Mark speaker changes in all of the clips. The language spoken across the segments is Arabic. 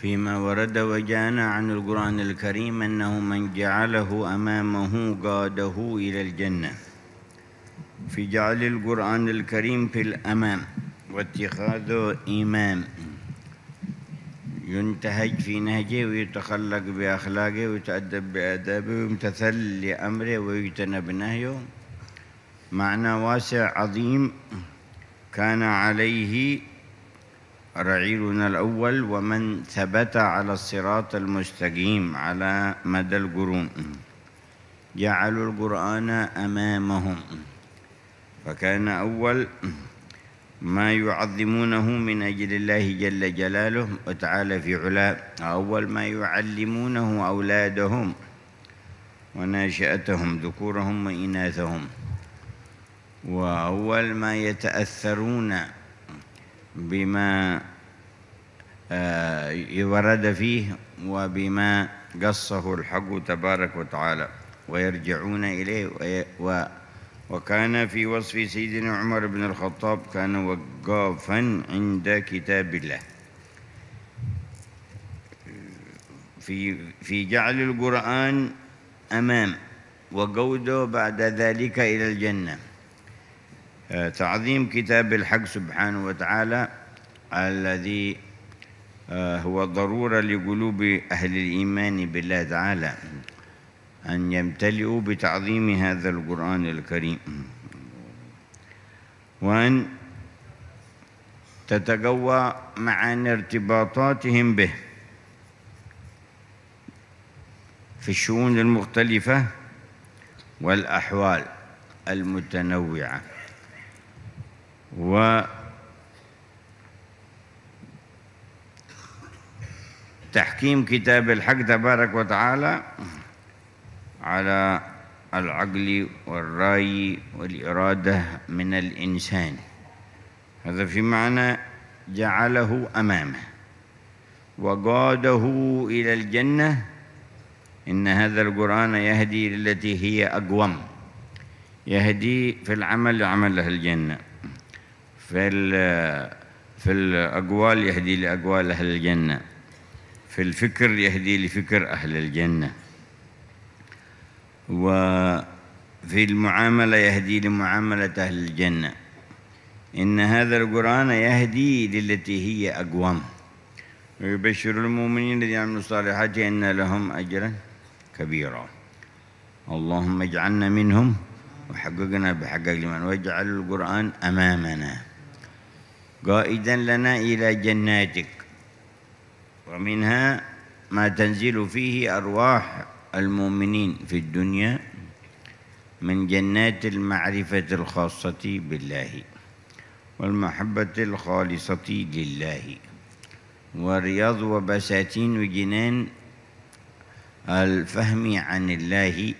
Speaker 1: فيما ورد وجاءنا عن القرآن الكريم أنه من جعله أمامه قاده إلى الجنة في جعل القرآن الكريم في الأمام واتخاذه إمام ينتهج في نهجه ويتخلق بأخلاقه ويتأدب بآدابه ويمتثل لأمره ويجتنب نهيه معنى واسع عظيم كان عليه رعيلنا الأول ومن ثبت على الصراط المستقيم على مدى القرون جعلوا القرآن أمامهم فكان أول ما يعظمونه من أجل الله جل جلاله وتعالى في علاه أول ما يعلمونه أولادهم وناشئتهم ذكورهم وإناثهم وأول ما يتأثرون بما آه، ورد فيه وبما قصه الحق تبارك وتعالى ويرجعون إليه و وكان في وصف سيدنا عمر بن الخطاب كان وقافا عند كتاب الله في في جعل القرآن أمام وقوده بعد ذلك إلى الجنة آه، تعظيم كتاب الحق سبحانه وتعالى الذي آه، هو ضرورة لقلوب أهل الإيمان بالله تعالى أن يمتلئوا بتعظيم هذا القرآن الكريم وأن تتقوى مع ارتباطاتهم به في الشؤون المختلفة والأحوال المتنوعة و تحكيم كتاب الحق تبارك وتعالى على العقل والرأي والإرادة من الإنسان هذا في معنى جعله أمامه وقاده إلى الجنة إن هذا القرآن يهدي للتي هي أقوم يهدي في العمل لعمل أهل الجنة في في الأقوال يهدي لأقوال أهل الجنة في الفكر يهدي لفكر أهل الجنة وفي المعاملة يهدي لمعاملة أهل الجنة إن هذا القرآن يهدي للتي هي أقوام ويبشر المؤمنين الذين عملوا الصالحات أن لهم أجرا كبيرا اللهم اجعلنا منهم وحققنا بحقق لمن واجعل القرآن أمامنا قائدا لنا إلى جناتك ومنها ما تنزل فيه أرواح المؤمنين في الدنيا من جنات المعرفة الخاصة بالله والمحبة الخالصة لله ورياض وبساتين جنان الفهم عن الله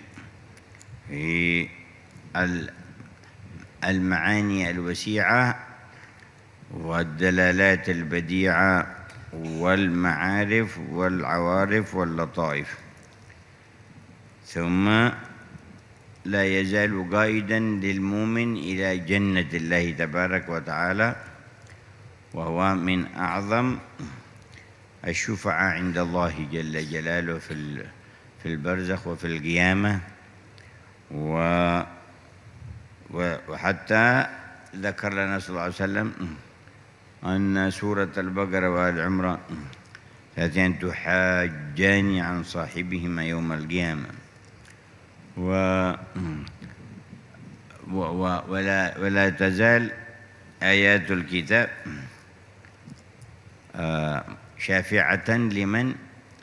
Speaker 1: المعاني الوسيعة والدلالات البديعة والمعارف والعوارف واللطائف ثم لا يزال قائدا للمؤمن إلى جنة الله تبارك وتعالى وهو من أعظم الشفعاء عند الله جل جلاله في في البرزخ وفي القيامة و وحتى ذكر لنا صلى الله عليه وسلم أن سورة البقرة والعمران هاتين تحاجان عن صاحبهما يوم القيامة و, و... و... ولا, ولا تزال آيات الكتاب آه، شافعة لمن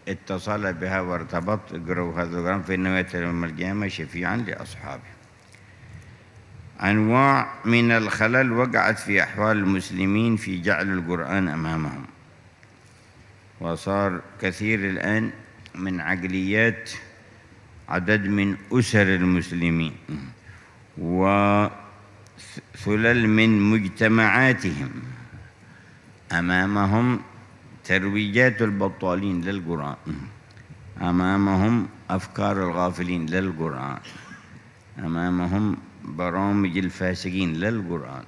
Speaker 1: اتصل بها وارتبط اقرأوا هذا القرآن فإنه يأتي يوم القيامة شفيعا لأصحابه أنواع من الخلل وقعت في أحوال المسلمين في جعل القرآن أمامهم وصار كثير الآن من عقليات عدد من أسر المسلمين وثلل من مجتمعاتهم أمامهم ترويجات البطالين للقرآن أمامهم أفكار الغافلين للقرآن أمامهم برامج الفاسقين لا القرآن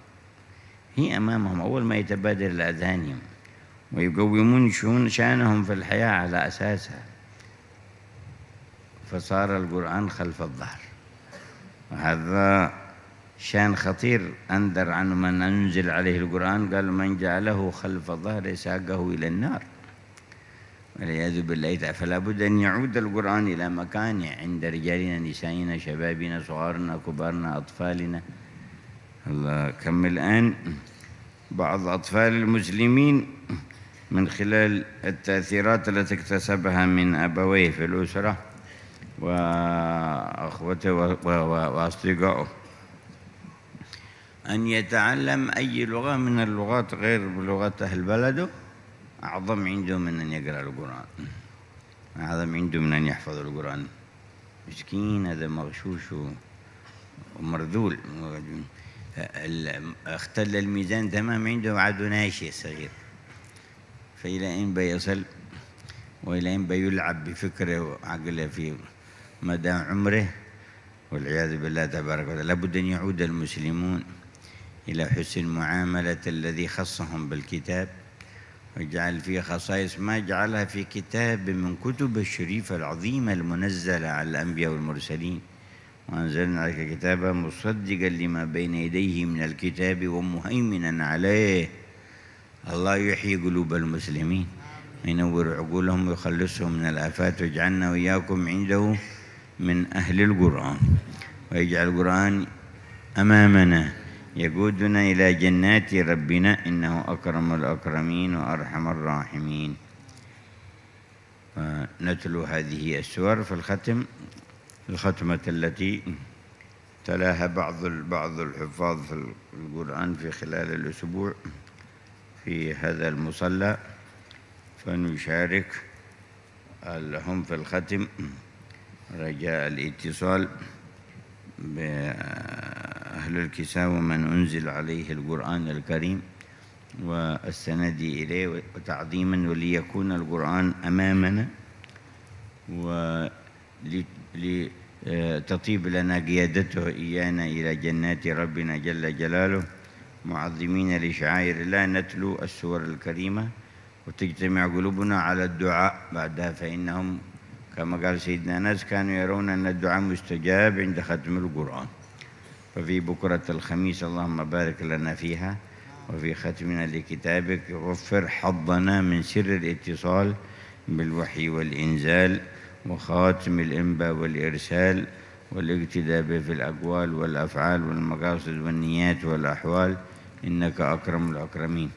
Speaker 1: هي أمامهم أول ما يتبادر لأذهانهم ويقومون شأنهم في الحياة على أساسها فصار القرآن خلف الظهر وهذا شان خطير أنذر عنه من أنزل عليه القرآن قال من جعله خلف ظهره ساقه إلى النار والعياذ بالله فلا بد أن يعود القرآن إلى مكانه عند رجالنا نسائنا شبابنا صغارنا كبارنا أطفالنا الله كم الآن بعض أطفال المسلمين من خلال التأثيرات التي اكتسبها من أبويه في الأسرة وأخوته وأصدقائه أن يتعلم أي لغة من اللغات غير لغه أهل بلده أعظم عنده من أن يقرأ القرآن أعظم عنده من أن يحفظ القرآن مسكين هذا مغشوش ومرذول اختل الميزان تمام عنده عاد ناشئ صغير فإلى أين بيصل وإلى أين بيلعب بفكره وعقله في مدى عمره والعياذ بالله تبارك وتعالى لابد أن يعود المسلمون إلى حسن معاملة الذي خصهم بالكتاب واجعل فيه خصائص ما جعلها في كتاب من كتب الشريفة العظيمة المنزلة على الأنبياء والمرسلين وأنزلنا عليك كتابا مصدقا لما بين يديه من الكتاب ومهيمنا عليه الله يحيي قلوب المسلمين وينور عقولهم ويخلصهم من الآفات واجعلنا وإياكم عنده من أهل القرآن ويجعل القرآن أمامنا يقودنا إلى جنات ربنا إنه أكرم الأكرمين وأرحم الراحمين نتلو هذه السور في الختم الختمة التي تلاها بعض بعض الحفاظ في القرآن في خلال الأسبوع في هذا المصلى فنشارك لهم في الختم رجاء الاتصال أهل الكتاب ومن أنزل عليه القرآن الكريم والسند إليه وتعظيما وليكون القرآن أمامنا ولتطيب لنا قيادته إيانا إلى جنات ربنا جل جلاله معظمين لشعائر الله نتلو السور الكريمة وتجتمع قلوبنا على الدعاء بعدها فإنهم كما قال سيدنا ناس كانوا يرون أن الدعاء مستجاب عند ختم القرآن وفي بكرة الخميس اللهم بارك لنا فيها وفي ختمنا لكتابك وفر حظنا من سر الاتصال بالوحي والإنزال وخاتم الإنباء والإرسال والاقتداء في الأقوال والأفعال والمقاصد والنيات والأحوال إنك أكرم الأكرمين